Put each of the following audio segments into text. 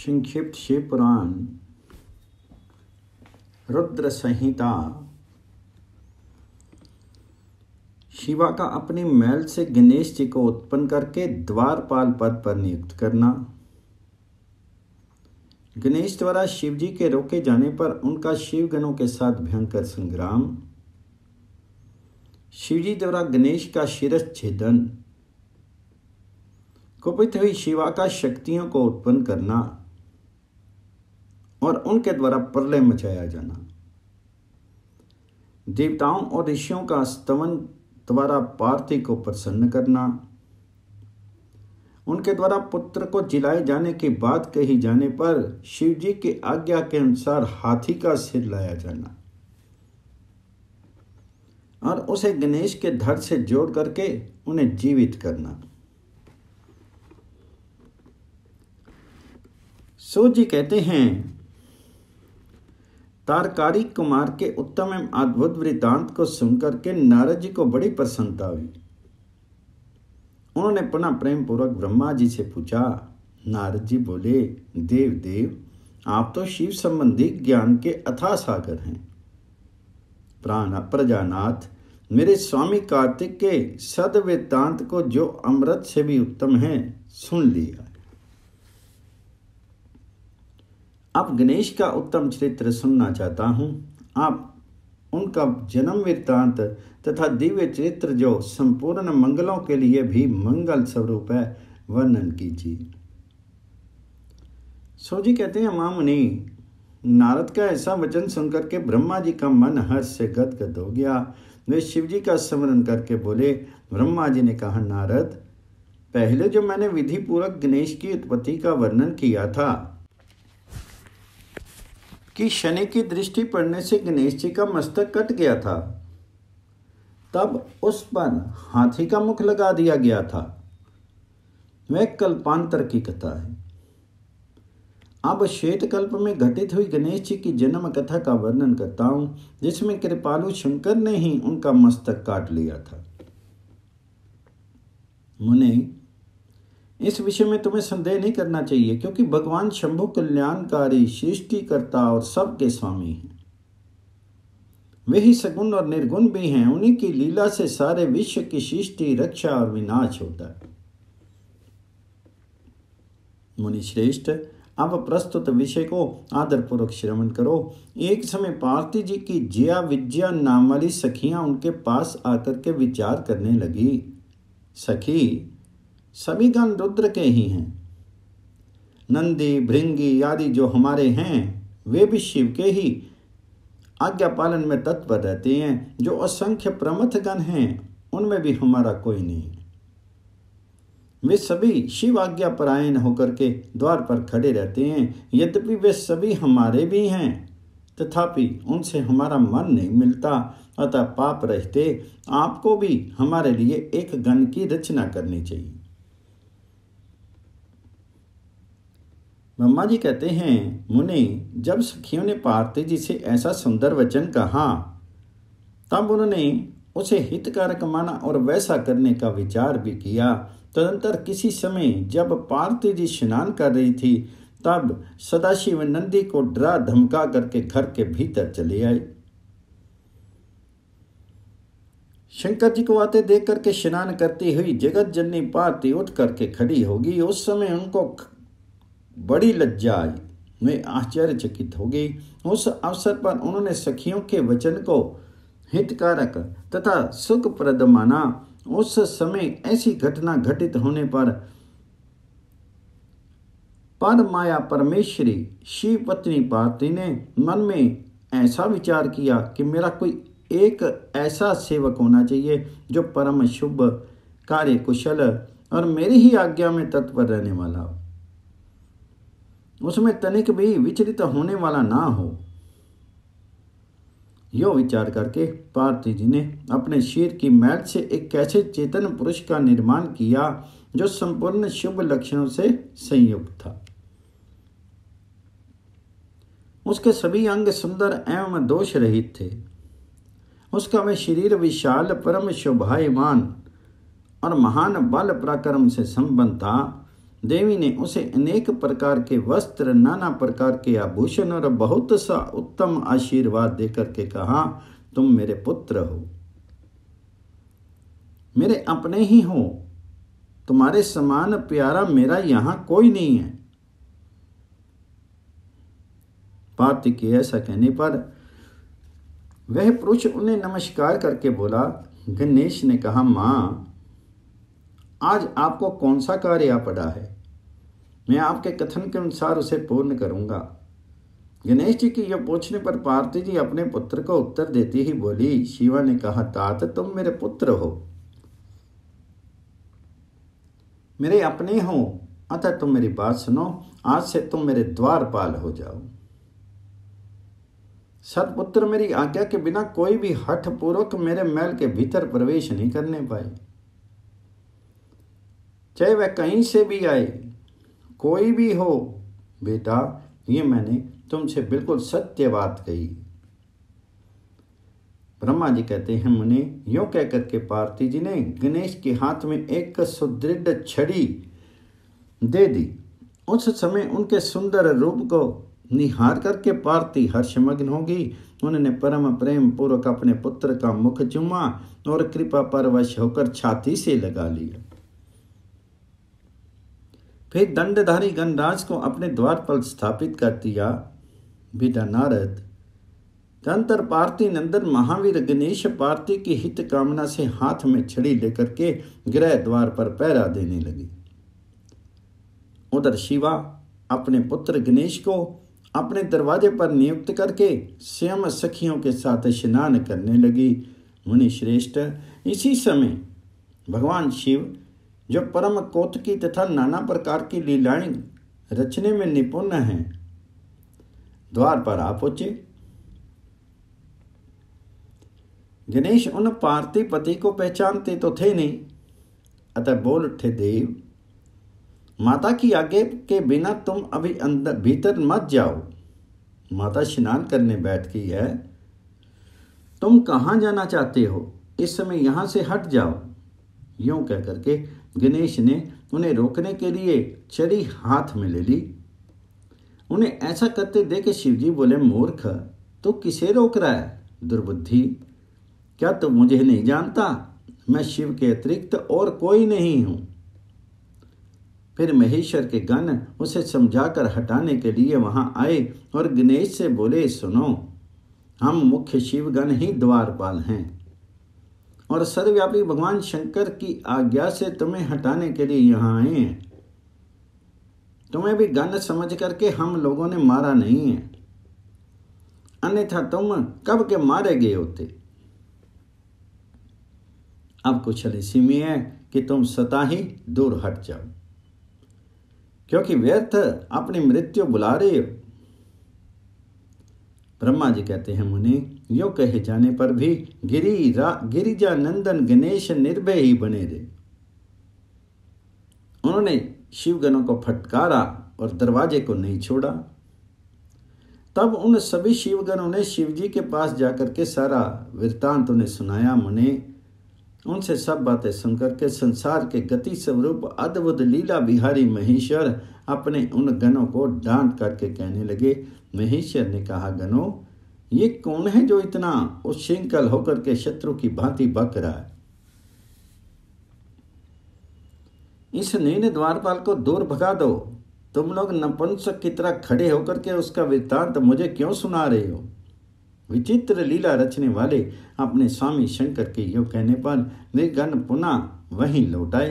संक्षिप्त से पुराण रुद्र संहिता शिवा का अपने मैल से गणेश जी को उत्पन्न करके द्वारपाल पद पर नियुक्त करना गणेश द्वारा शिव जी के रोके जाने पर उनका शिवगणों के साथ भयंकर संग्राम शिवजी द्वारा गणेश का शिरस छेदन कुपित हुई शिवा का शक्तियों को उत्पन्न करना और उनके द्वारा प्रलय मचाया जाना देवताओं और ऋषियों का स्तवन द्वारा पार्थी को प्रसन्न करना उनके द्वारा पुत्र को जिलाए जाने की बात कही जाने पर शिवजी की आज्ञा के अनुसार हाथी का सिर लाया जाना और उसे गणेश के धर से जोड़ करके उन्हें जीवित करना सूर्य कहते हैं तारकारी कुमार के उत्तम एवं अद्भुत वृतांत को सुनकर के नारद जी को बड़ी प्रसन्नता हुई उन्होंने पुनः प्रेम पूर्वक ब्रह्मा जी से पूछा नारद जी बोले देव देव आप तो शिव संबंधी ज्ञान के अथा सागर हैं प्राण प्रजानाथ मेरे स्वामी कार्तिक के सद वेदांत को जो अमृत से भी उत्तम है सुन लिया आप गणेश का उत्तम चरित्र सुनना चाहता हूँ आप उनका जन्म वृत्तांत तथा दिव्य चरित्र जो संपूर्ण मंगलों के लिए भी मंगल स्वरूप है वर्णन कीजिए सो जी कहते हैं माँ मुनि नारद का ऐसा वचन सुनकर के ब्रह्मा जी का मन हर्ष से गदगद हो गया वे शिव जी का स्मरण करके बोले ब्रह्मा जी ने कहा नारद पहले जो मैंने विधि पूर्वक गणेश की उत्पत्ति का वर्णन किया था कि शनि की दृष्टि पड़ने से गणेश जी का मस्तक कट गया था तब उस पर हाथी का मुख लगा दिया गया था वह कल्पांतर की कथा है अब श्वेत कल्प में घटित हुई गणेश जी की जन्म कथा का वर्णन करता हूं जिसमें कृपालु शंकर ने ही उनका मस्तक काट लिया था मुने इस विषय में तुम्हें संदेह नहीं करना चाहिए क्योंकि भगवान शंभु कल्याणकारी सृष्टिकर्ता और सबके स्वामी हैं वे ही सगुण और निर्गुण भी हैं उन्हीं की लीला से सारे विश्व की सृष्टि रक्षा और विनाश होता है मुनिश्रेष्ठ अब प्रस्तुत विषय को आदरपूर्वक श्रवण करो एक समय पार्थी जी की जिया विद्या नाम वाली सखियां उनके पास आकर के विचार करने लगी सखी सभी गण रुद्र के ही हैं नंदी भृंगी आदि जो हमारे हैं वे भी शिव के ही आज्ञा पालन में तत्पर रहते हैं जो असंख्य प्रमथ गण हैं उनमें भी हमारा कोई नहीं वे सभी शिव आज्ञा परायण होकर के द्वार पर खड़े रहते हैं यद्यपि वे सभी हमारे भी हैं तथापि उनसे हमारा मन नहीं मिलता अतः पाप रहते आपको भी हमारे लिए एक गण की रचना करनी चाहिए मम्मा जी कहते हैं मुने जब सखियों ने पार्वती जी से ऐसा सुंदर वचन कहा तब उन्होंने उसे हितकारक माना और वैसा करने का विचार भी किया तदंतर किसी समय जब पार्वती जी स्नान कर रही थी तब सदाशिव नंदी को डरा धमका करके घर के भीतर चले आए शंकर जी को आते देख करके स्नान करती हुई जगत जननी पार्वती उठ करके खड़ी होगी उस समय उनको बड़ी लज्जा आई वे आश्चर्यचकित हो गई उस अवसर पर उन्होंने सखियों के वचन को हितकारक तथा सुखप्रद माना उस समय ऐसी घटना घटित होने पर पर माया परमेश्वरी शिव पत्नी पार्वती ने मन में ऐसा विचार किया कि मेरा कोई एक ऐसा सेवक होना चाहिए जो परम शुभ कार्य कुशल और मेरी ही आज्ञा में तत्पर रहने वाला हो उसमें तनिक भी विचलित होने वाला ना हो यो विचार करके पार्वती जी ने अपने शीर की मैल से एक कैसे चेतन पुरुष का निर्माण किया जो संपूर्ण शुभ लक्षणों से संयुक्त था उसके सभी अंग सुंदर एवं दोष रहित थे उसका वह शरीर विशाल परम शोभायमान और महान बल पराक्रम से संबंध था देवी ने उसे अनेक प्रकार के वस्त्र नाना प्रकार के आभूषण और बहुत सा उत्तम आशीर्वाद देकर के कहा तुम मेरे पुत्र हो मेरे अपने ही हो तुम्हारे समान प्यारा मेरा यहां कोई नहीं है पार्थ के ऐसा कहने पर वह पुरुष उन्हें नमस्कार करके बोला गणेश ने कहा मां आज आपको कौन सा कार्य पड़ा है मैं आपके कथन के अनुसार उसे पूर्ण करूंगा गणेश जी की यह पूछने पर पार्वती जी अपने पुत्र को उत्तर देती ही बोली शिवा ने कहा तात तुम मेरे पुत्र हो मेरे अपने हो अतः तुम मेरी बात सुनो आज से तुम मेरे द्वारपाल हो जाओ सतपुत्र मेरी आज्ञा के बिना कोई भी हठ पूर्वक मेरे महल के भीतर प्रवेश नहीं करने पाए चाहे वह कहीं से भी आए कोई भी हो बेटा ये मैंने तुमसे बिल्कुल सत्य बात कही ब्रह्मा जी कहते हैं मुने यो कहकर के पार्थी जी ने गणेश के हाथ में एक सुदृढ़ छड़ी दे दी उस समय उनके सुंदर रूप को निहार करके पार्थी हर्षमग्न होगी उन्होंने परम प्रेम पूर्वक अपने पुत्र का मुख चुमा और कृपा परवश होकर छाती से लगा लिया फिर दंडधारी गणराज को अपने द्वार पर स्थापित कर दिया विदा नारद तंत्र पार्थी नंदन महावीर गणेश पार्थी की हित कामना से हाथ में छड़ी लेकर के गृह द्वार पर पैरा देने लगी उधर शिवा अपने पुत्र गणेश को अपने दरवाजे पर नियुक्त करके स्वयं सखियों के साथ स्नान करने लगी मुनि श्रेष्ठ इसी समय भगवान शिव जो परम कोत की तथा नाना प्रकार की लीलाएं रचने में निपुण हैं द्वार पर आ पहुंचे गणेश उन पार्थिव पति को पहचानते तो थे नहीं अतः बोल उठे देव माता की आज्ञा के बिना तुम अभी अंदर भीतर मत जाओ माता स्नान करने बैठ गई है तुम कहाँ जाना चाहते हो इस समय यहाँ से हट जाओ यूं कह करके गणेश ने उन्हें रोकने के लिए छड़ी हाथ में ले ली उन्हें ऐसा करते देख शिवजी बोले मूर्ख तो किसे रोक रहा है दुर्बुद्धि क्या तुम तो मुझे नहीं जानता मैं शिव के अतिरिक्त और कोई नहीं हूं फिर महेश्वर के गण उसे समझाकर हटाने के लिए वहां आए और गणेश से बोले सुनो हम मुख्य शिवगण ही द्वारपाल हैं और सर्वव्यापी भगवान शंकर की आज्ञा से तुम्हें हटाने के लिए यहाँ आए हैं तुम्हें भी गंड समझ करके हम लोगों ने मारा नहीं है अन्यथा तुम कब के मारे गए होते अब कुशल इसी में है कि तुम सता ही दूर हट जाओ क्योंकि व्यर्थ अपनी मृत्यु बुला रहे हो ब्रह्मा जी कहते हैं मुनि यो कहे जाने पर भी गिरी गिरिजा नंदन गणेश निर्भय ही बने रहे उन्होंने शिवगणों को फटकारा और दरवाजे को नहीं छोड़ा तब उन सभी शिवगणों ने शिवजी के पास जाकर के सारा वृतांत उन्हें सुनाया मुने उनसे सब बातें सुनकर के संसार के गति स्वरूप अद्भुत लीला बिहारी महेश्वर अपने उन गणों को डांट करके कहने लगे महेश्वर ने कहा गनो ये कौन है जो इतना उच्छृंखल होकर के शत्रु की भांति बक रहा है इस नैन द्वारपाल को दूर भगा दो तुम लोग नपुंसक की तरह खड़े होकर के उसका वृत्तांत मुझे क्यों सुना रहे हो विचित्र लीला रचने वाले अपने स्वामी शंकर के यो कहने पर वे गण पुनः वहीं लौट आए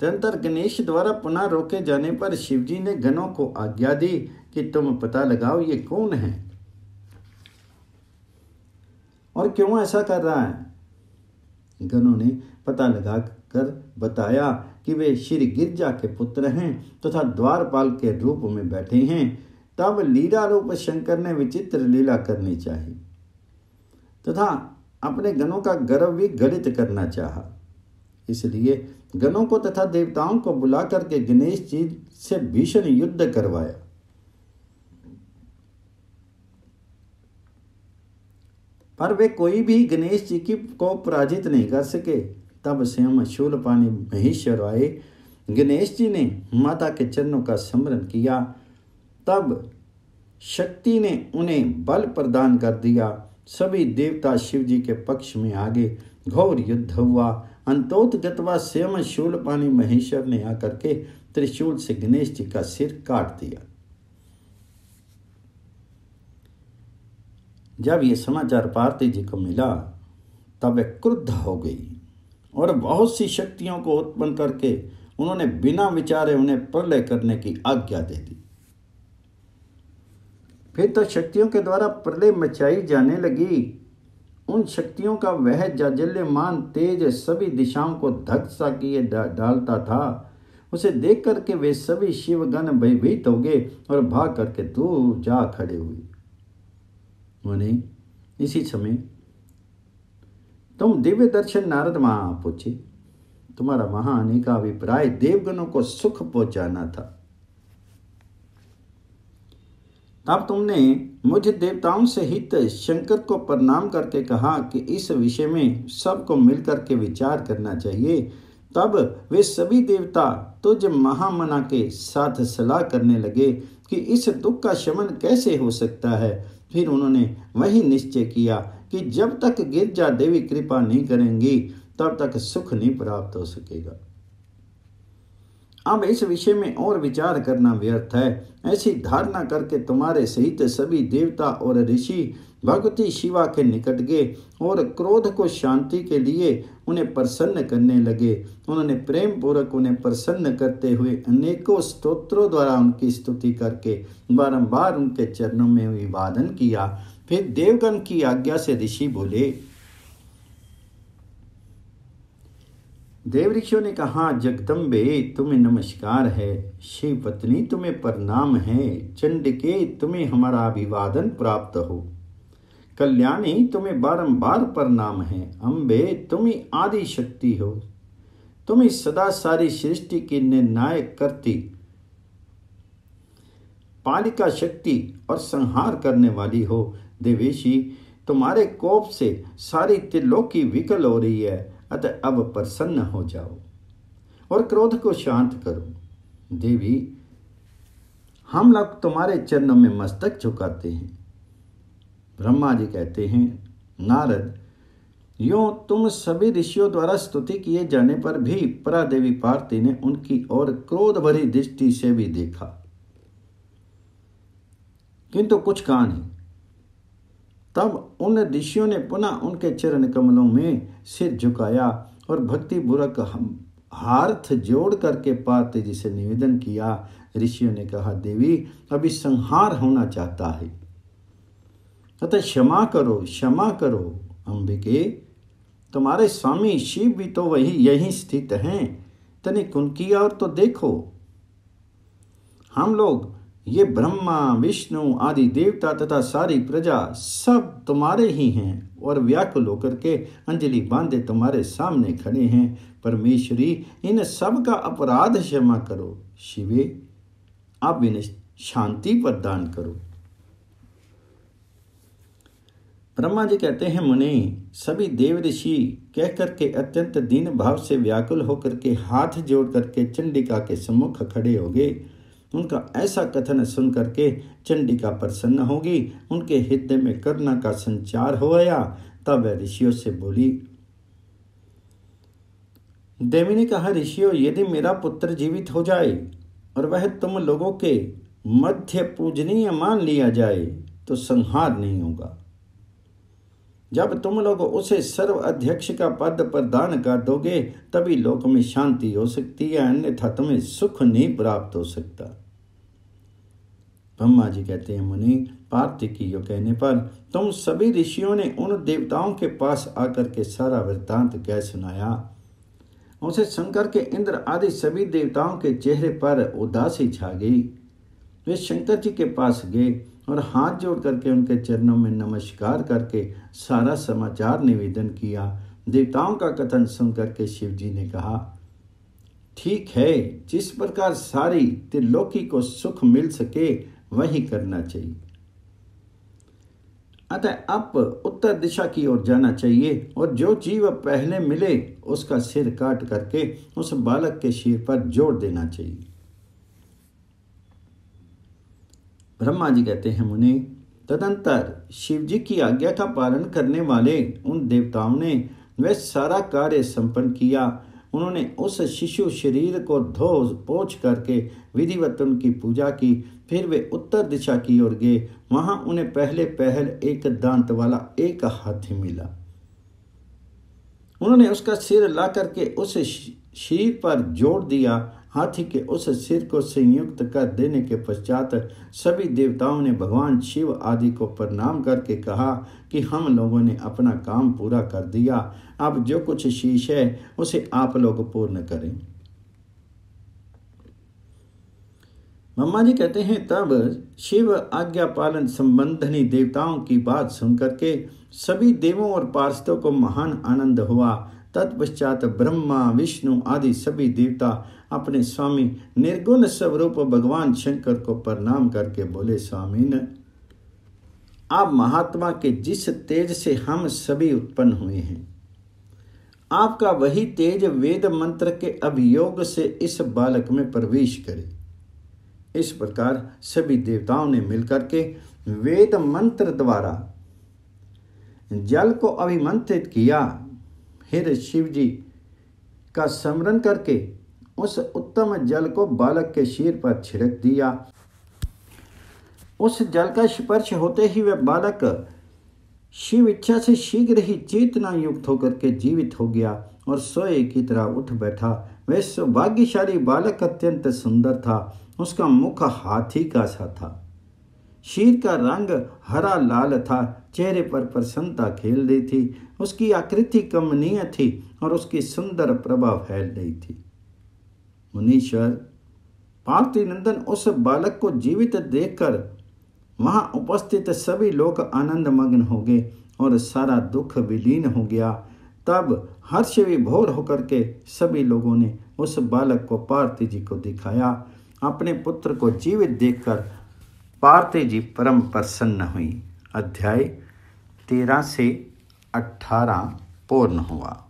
तंत्र गणेश द्वारा पुनः रोके जाने पर शिवजी ने गणों को आज्ञा दी कि तुम पता लगाओ ये कौन है और क्यों ऐसा कर रहा है गनु ने पता लगा कर बताया कि वे श्री गिरजा के पुत्र हैं तथा तो द्वारपाल के रूप में बैठे हैं तब लीला रूप शंकर ने विचित्र लीला करनी चाहिए तथा तो अपने गणों का गर्व भी गणित करना चाहा इसलिए गणों को तथा देवताओं को बुला करके गणेश जी से भीषण युद्ध करवाया पर वे कोई भी गणेश जी की को पराजित नहीं कर सके तब स्वयं शूल पानी महेश्वर आए गणेश जी ने माता के चरणों का स्मरण किया तब शक्ति ने उन्हें बल प्रदान कर दिया सभी देवता शिव जी के पक्ष में आगे घोर युद्ध हुआ अंतोत गतवा स्वयं शूल पानी महेश्वर ने आकर के त्रिशूल से गणेश जी का सिर काट दिया जब ये समाचार पार्वती जी को मिला तब वे क्रुद्ध हो गई और बहुत सी शक्तियों को उत्पन्न करके उन्होंने बिना विचारे उन्हें प्रलय करने की आज्ञा दे दी फिर तो शक्तियों के द्वारा प्रलय मचाई जाने लगी उन शक्तियों का वह जाजल्यमान तेज सभी दिशाओं को धक्सा सा किए डालता था उसे देख करके वे सभी शिवगण भयभीत हो गए और भाग करके दूर जा खड़े हुए मुनि इसी समय तुम दिव्य दर्शन नारद महा पहुंचे तुम्हारा आने का अभिप्राय देवगणों को सुख पहुंचाना था तब तुमने मुझे देवताओं से हित शंकर को प्रणाम करके कहा कि इस विषय में सबको मिलकर के विचार करना चाहिए तब वे सभी देवता तुझ महामना के साथ सलाह करने लगे कि इस दुख का शमन कैसे हो सकता है फिर उन्होंने वही निश्चय किया कि जब तक गिरजा देवी कृपा नहीं करेंगी तब तक सुख नहीं प्राप्त हो सकेगा अब इस विषय में और विचार करना व्यर्थ है ऐसी धारणा करके तुम्हारे सहित सभी देवता और ऋषि भगवती शिवा के निकट गए और क्रोध को शांति के लिए उन्हें प्रसन्न करने लगे उन्होंने प्रेम पूर्वक उन्हें प्रसन्न करते हुए अनेकों स्तोत्रों द्वारा उनकी स्तुति करके बारंबार उनके चरणों में विवादन किया फिर देवगण की आज्ञा से ऋषि बोले देव ऋषियों ने कहा जगदम्बे तुम्हें नमस्कार है शिव पत्नी तुम्हें प्रणाम है के तुम्हें हमारा अभिवादन प्राप्त हो कल्याणी तुम्हें बारंबार प्रणाम है अम्बे तुम्हें आदि शक्ति हो तुम्हें सदा सारी सृष्टि की निर्णायक करती पालिका शक्ति और संहार करने वाली हो देवेशी तुम्हारे कोप से सारी त्रिलोकी विकल हो रही है अतः अब प्रसन्न हो जाओ और क्रोध को शांत करो देवी हम लोग तुम्हारे चरणों में मस्तक झुकाते हैं ब्रह्मा जी कहते हैं नारद यो तुम सभी ऋषियों द्वारा स्तुति किए जाने पर भी परा देवी पार्वती ने उनकी ओर क्रोध भरी दृष्टि से भी देखा किंतु कुछ कहा नहीं तब उन ऋषियों ने पुनः उनके चरण कमलों में सिर झुकाया और भक्ति बुरक हार्थ जोड़ करके पार्वती जी से निवेदन किया ऋषियों ने कहा देवी अभी संहार होना चाहता है तथा क्षमा करो क्षमा करो अंबिके तुम्हारे स्वामी शिव भी तो वही यही स्थित हैं तनिक उनकी और तो देखो हम लोग ये ब्रह्मा विष्णु आदि देवता तथा सारी प्रजा सब तुम्हारे ही हैं और व्याकुल होकर के अंजलि बांधे तुम्हारे सामने खड़े हैं परमेश्वरी इन सब का अपराध क्षमा करो शिवे आप इन्हें शांति प्रदान करो ब्रह्मा जी कहते हैं मुनि सभी देव ऋषि कह करके अत्यंत दीन भाव से व्याकुल होकर के हाथ जोड़ करके चंडिका के सम्मुख खड़े हो गए उनका ऐसा कथन सुन करके चंडिका प्रसन्न होगी उनके हृदय में करुणा का संचार हो गया तब वह ऋषियों से बोली देवी ने कहा ऋषियों यदि मेरा पुत्र जीवित हो जाए और वह तुम लोगों के मध्य पूजनीय मान लिया जाए तो संहार नहीं होगा जब तुम लोग उसे सर्व अध्यक्ष का पद प्रदान कर दोगे तभी लोक में शांति हो सकती है अन्यथा तुम्हें सुख नहीं प्राप्त हो सकता ब्रह्मा जी कहते हैं मुनि की यो कहने पर तुम सभी ऋषियों ने उन देवताओं के पास आकर के सारा वृत्तांत कह सुनाया उसे शंकर के इंद्र आदि सभी देवताओं के चेहरे पर उदासी छा गई वे शंकर जी के पास गए और हाथ जोड़ करके उनके चरणों में नमस्कार करके सारा समाचार निवेदन किया देवताओं का कथन सुन करके शिव जी ने कहा ठीक है जिस प्रकार सारी त्रिलोकी को सुख मिल सके वही करना चाहिए अतः अब उत्तर दिशा की ओर जाना चाहिए और जो जीव पहले मिले उसका सिर काट करके उस बालक के सिर पर जोड़ देना चाहिए ब्रह्मा जी कहते हैं मुनि तदंतर शिव जी की आज्ञा का पालन करने वाले उन देवताओं ने वह सारा कार्य संपन्न किया उन्होंने उस शिशु शरीर को धो पोछ करके विधिवत उनकी पूजा की फिर वे उत्तर दिशा की ओर गए वहां उन्हें पहले पहल एक दांत वाला एक हाथी मिला उन्होंने उसका सिर ला करके उस शीर पर जोड़ दिया हाथी के उस सिर को संयुक्त कर देने के पश्चात सभी देवताओं ने भगवान शिव आदि को प्रणाम करके कहा कि हम लोगों ने अपना काम पूरा कर दिया अब जो कुछ शीश है उसे आप लोग पूर्ण करें मम्मा जी कहते हैं तब शिव आज्ञा पालन संबंधनी देवताओं की बात सुनकर के सभी देवों और पार्षदों को महान आनंद हुआ तत्पश्चात ब्रह्मा विष्णु आदि सभी देवता अपने स्वामी निर्गुण स्वरूप भगवान शंकर को प्रणाम करके बोले स्वामी न आप महात्मा के जिस तेज से हम सभी उत्पन्न हुए हैं आपका वही तेज वेद मंत्र के अभियोग से इस बालक में प्रवेश करे इस प्रकार सभी देवताओं ने मिलकर के वेद मंत्र द्वारा जल को अभिमंत्रित किया फिर शिव जी का स्मरण करके उस उत्तम जल को बालक के शीर पर छिड़क दिया उस जल का स्पर्श होते ही वह बालक शिव इच्छा से शीघ्र ही चेतना युक्त होकर के जीवित हो गया और सोए की तरह उठ बैठा वह सौभाग्यशाली बालक अत्यंत सुंदर था उसका मुख हाथी का सा था शीर का रंग हरा लाल था चेहरे पर प्रसन्नता खेल रही थी उसकी आकृति कमनीय थी और उसकी सुंदर प्रभा फैल रही थी मुनीश्वर पार्वती नंदन उस बालक को जीवित देखकर वहाँ उपस्थित सभी लोग आनंद मग्न हो गए और सारा दुख विलीन हो गया तब हर्ष विभोर होकर के सभी लोगों ने उस बालक को पार्वती जी को दिखाया अपने पुत्र को जीवित देखकर पार्वती जी परम प्रसन्न हुई अध्याय तेरह से अठारह पूर्ण हुआ